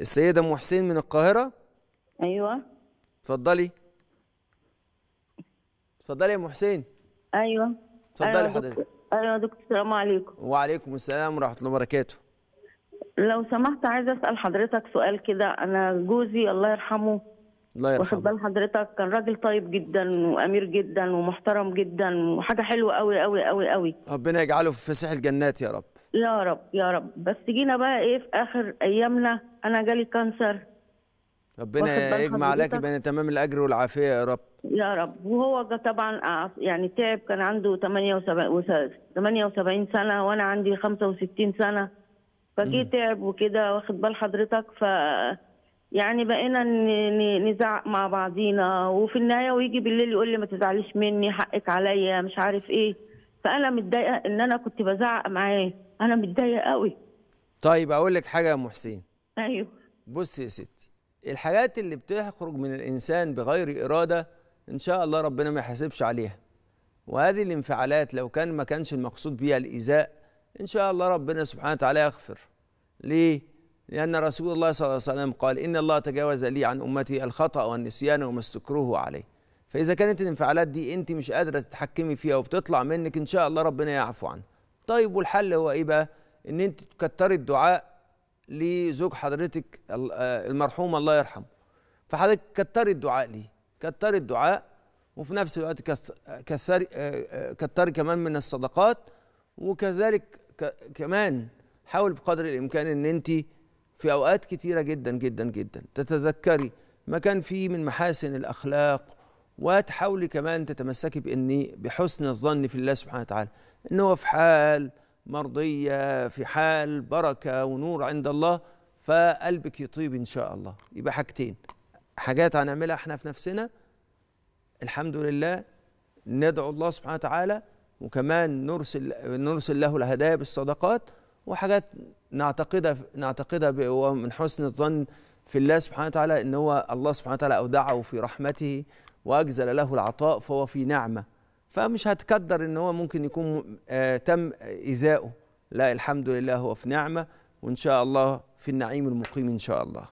السيدة أم حسين من القاهرة أيوة اتفضلي اتفضلي يا أم حسين أيوة اتفضلي أيوة، حضرتك أيوة يا دكتور السلام عليكم وعليكم السلام ورحمة الله وبركاته لو سمحت عايزة أسأل حضرتك سؤال كده أنا جوزي الله يرحمه الله يرحمه واخد بال حضرتك كان راجل طيب جدا وامير جدا ومحترم جدا وحاجه حلوه أوي أوي أوي أوي ربنا يجعله في فسيح الجنات يا رب يا رب يا رب بس جينا بقى ايه في اخر ايامنا انا جالي كانسر ربنا يجمع عليك بين تمام الاجر والعافيه يا رب يا رب وهو طبعا آه، يعني تعب كان عنده 78 78 سنه وانا عندي 65 سنه فجي تعب وكده واخد بال حضرتك ف يعني بقينا نزعق مع بعضينا وفي النهايه ويجي بالليل يقول لي ما تزعليش مني حقك عليا مش عارف ايه فانا متضايقه ان انا كنت بزعق معاه انا متضايقه قوي طيب اقول لك حاجه يا ام حسين ايوه بصي يا ستي الحاجات اللي بتخرج من الانسان بغير اراده ان شاء الله ربنا ما يحاسبش عليها وهذه الانفعالات لو كان ما كانش المقصود بيها الايذاء ان شاء الله ربنا سبحانه وتعالى يغفر ليه لان رسول الله صلى الله عليه وسلم قال ان الله تجاوز لي عن امتي الخطا والنسيان وما استكروه عليه فاذا كانت الانفعالات دي انت مش قادره تتحكمي فيها وبتطلع منك ان شاء الله ربنا يعفو عنها طيب والحل هو ايه بقى ان انت تكتري الدعاء لزوج حضرتك آه، المرحوم الله يرحمه فحضرتك كتري الدعاء ليه كتري الدعاء وفي نفس الوقت كسر آه، آه، كتري كمان من الصدقات وكذلك كمان حاول بقدر الامكان ان انت في اوقات كتيره جدا جدا جدا تتذكري ما كان فيه من محاسن الاخلاق وتحاولي كمان تتمسكي باني بحسن الظن في الله سبحانه وتعالى إن هو في حال مرضية في حال بركة ونور عند الله فقلبك يطيب إن شاء الله يبقى حاجتين حاجات هنعملها احنا في نفسنا الحمد لله ندعو الله سبحانه وتعالى وكمان نرسل نرسل له الهدايا بالصدقات وحاجات نعتقدها نعتقدها ومن حسن الظن في الله سبحانه وتعالى ان هو الله سبحانه وتعالى اودعه في رحمته واجزل له العطاء فهو في نعمه فمش هتقدر ان هو ممكن يكون آه، تم ايذائه لا الحمد لله هو في نعمه وان شاء الله في النعيم المقيم ان شاء الله